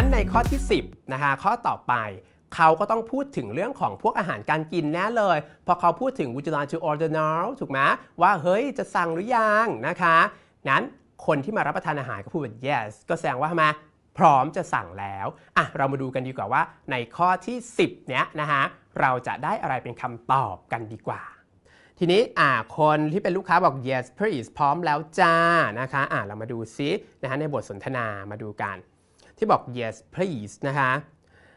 นั้นในข้อที่ 10นะฮะข้อต่อไปเขาก็ต้องพูดถึงเรื่องของพวกอาหารการกินแน่เลย พอเขาพูดถึง would you like to order now ถูกไหมว่าเฮ้ย จะสั่งหรือยังนะคะนั้นคนที่มารับประทานอาหารก็พูดว่า yes ก็แสดงว่าทำไมพร้อมจะสั่งแล้วอ่ะเรามาดูกันดีกว่าว่าในข้อที่ 10เนี้ยนะฮะเราจะได้อะไรเป็นคำตอบกันดีกว่า ทีนี้อ่าคนที่เป็นลูกค้าบอก yes please พร้อมแล้วจ้านะคะอ่าเรามาดูซินะฮะในบทสนทนามาดูกันที่บอก yes please นะคะ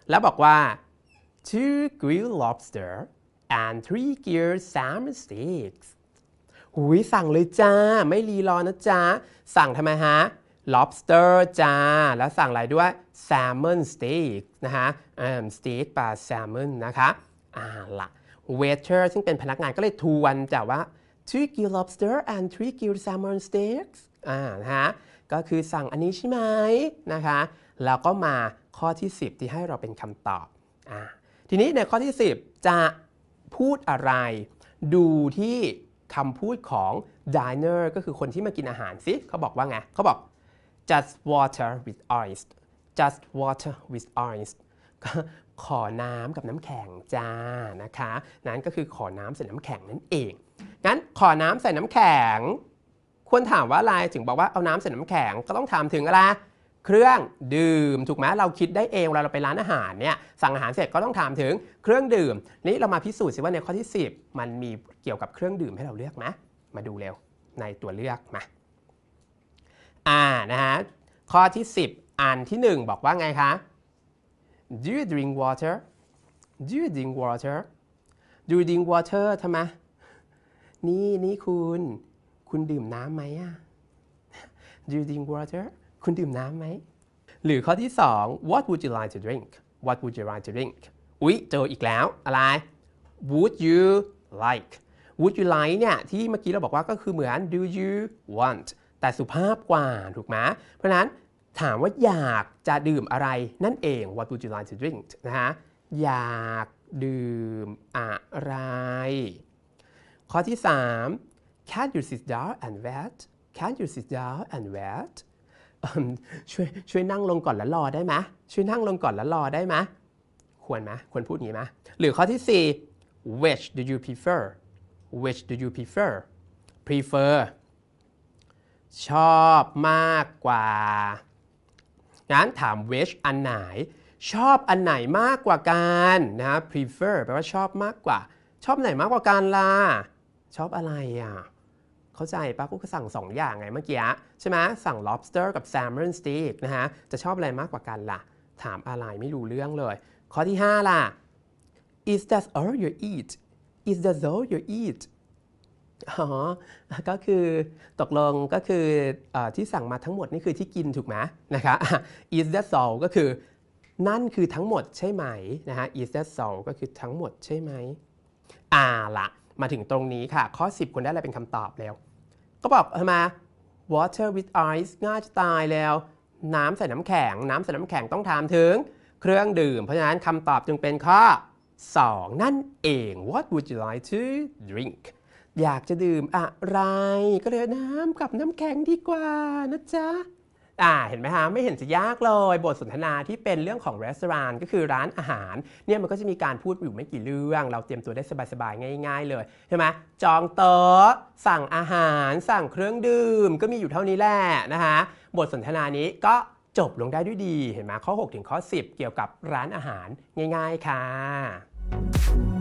แล้วบอกว่า two grilled lobster and three grilled salmon steaks หุยสั่งเลยจ้า ไม่รีรอนะจ้า สั่งทำไมฮะ lobster จ้า แล้วสั่งอะไรด้วย salmon steak นะคะ steak ปลา salmon นะคะ อ่าละ waiter ซึ่งเป็นพนักงานก็เลยทวนจ้าว่า two grilled lobster and three grilled salmon steaks อ่า นะฮะก็คือสั่งอันนี้ใช่ไหมนะคะแล้วก็มาข้อที่ 10 ที่ให้เราเป็นคำตอบ อ่า ทีนี้ในข้อที่ 10 จะพูดอะไร ดูที่คำพูดของ diner ก็คือคนที่มากินอาหารสิเขาบอกว่าไง เขาบอก just water with ice just water with ice ขอน้ำกับน้ำแข็งจ้านะคะ นั้นก็คือขอน้ำใส่น้ำแข็งนั่นเอง งั้นขอน้ำใส่น้ำแข็งควรถามว่าอะไร ถึงบอกว่าเอาน้ำใส่น้ำแข็งก็ต้องถามถึงอะไร เครื่องดื่ม ถูกไหมเราคิดได้เองเวลาเราไปร้านอาหารเนี่ยสั่งอาหารเสร็จก็ต้องถามถึงเครื่องดื่ม นี้เรามาพิสูจน์สิว่าในข้อที่ 10มันมีเกี่ยวกับเครื่องดื่มให้เราเลือกไหมมาดูเร็วในตัวเลือกมาอ่านะฮะข้อที่ 10 อ่านที่ 1 บอกว่าไงคะ do you drink water do you drink water do you drink water ทำไมนี่นี่คุณคุณดื่มน้ำไหมอ่ะ Do you drink water คุณดื่มน้ำไหม หรือข้อที่ 2 What would you like to drink What would you like to drink อุ๊ยเจออีกแล้ว อะไร Would you like Would you like เนี่ยที่เมื่อกี้เราบอกว่าก็คือเหมือน Do you want แต่สุภาพกว่าถูกไหม เพราะนั้นถามว่าอยากจะดื่มอะไรนั่นเอง What would you like to drink นะฮะอยากดื่มอะไร ข้อที่ 3 Can you sit down and wait Can you sit down and wait ช่วยช่วยนั่งลงก่อนแล้วรอได้ไหมช่วยนั่งลงก่อนแล้วรอได้ไหม ควรไหมควรพูดอย่างนี้ไหม หรือข้อที่ 4 which do you prefer which do you prefer prefer ชอบมากกว่า งั้นถาม which อันไหน ชอบอันไหนมากกว่ากันนะ prefer แปลว่าชอบมากกว่า ชอบไหนมากกว่ากันล่ะ ชอบอะไรอ่ะเข้าใจปะกูก็สั่ง 2 อย่างไงเมื่อกี้ใช่ไหมสั่ง lobster กับ salmon steak นะฮะจะชอบอะไรมากกว่ากันล่ะ ถามอะไรไม่รู้เรื่องเลยข้อที่ 5 ล่ะ is that all you eat is that all you eat อ๋อก็คือ ตกลงก็คืออที่สั่งมาทั้งหมดนี่คือที่กินถูกไหมนะคะ is that all ก็คือ นั่นคือทั้งหมดใช่ไหมนะฮะ is that all ก็คือทั้งหมดใช่ไหม อ่าละมาถึงตรงนี้ค่ะข้อ10คุณได้อะไรเป็นคำตอบแล้วก็บอกทำไม water with ice ง่ายจะตายแล้ว น้ำใส่น้ำแข็ง น้ำใส่น้ำแข็งต้องถามถึง เครื่องดื่ม เพราะฉะนั้นคำตอบจึงเป็นข้อ 2 นั่นเอง what would you like to drink อยากจะดื่มอะไร ก็เลยน้ำกับน้ำแข็งดีกว่านะจ๊ะอ่าเห็นไหมฮะไม่เห็นจะยากเลย บทสนทนาที่เป็นเรื่องของร้านก็คือร้านอาหาร เนี่ยมันก็จะมีการพูดอยู่ไม่กี่เรื่อง เราเตรียมตัวได้สบายๆ ง่ายๆเลยใช่ไหมจองโต๊ะสั่งอาหาร สั่งเครื่องดื่มก็มีอยู่เท่านี้แหละนะคะบทสนทนานี้ก็จบลงได้ด้วยดีเห็นไหมข้อ 6 ถึงข้อ 10 เกี่ยวกับร้านอาหารง่าย ๆ ค่ะ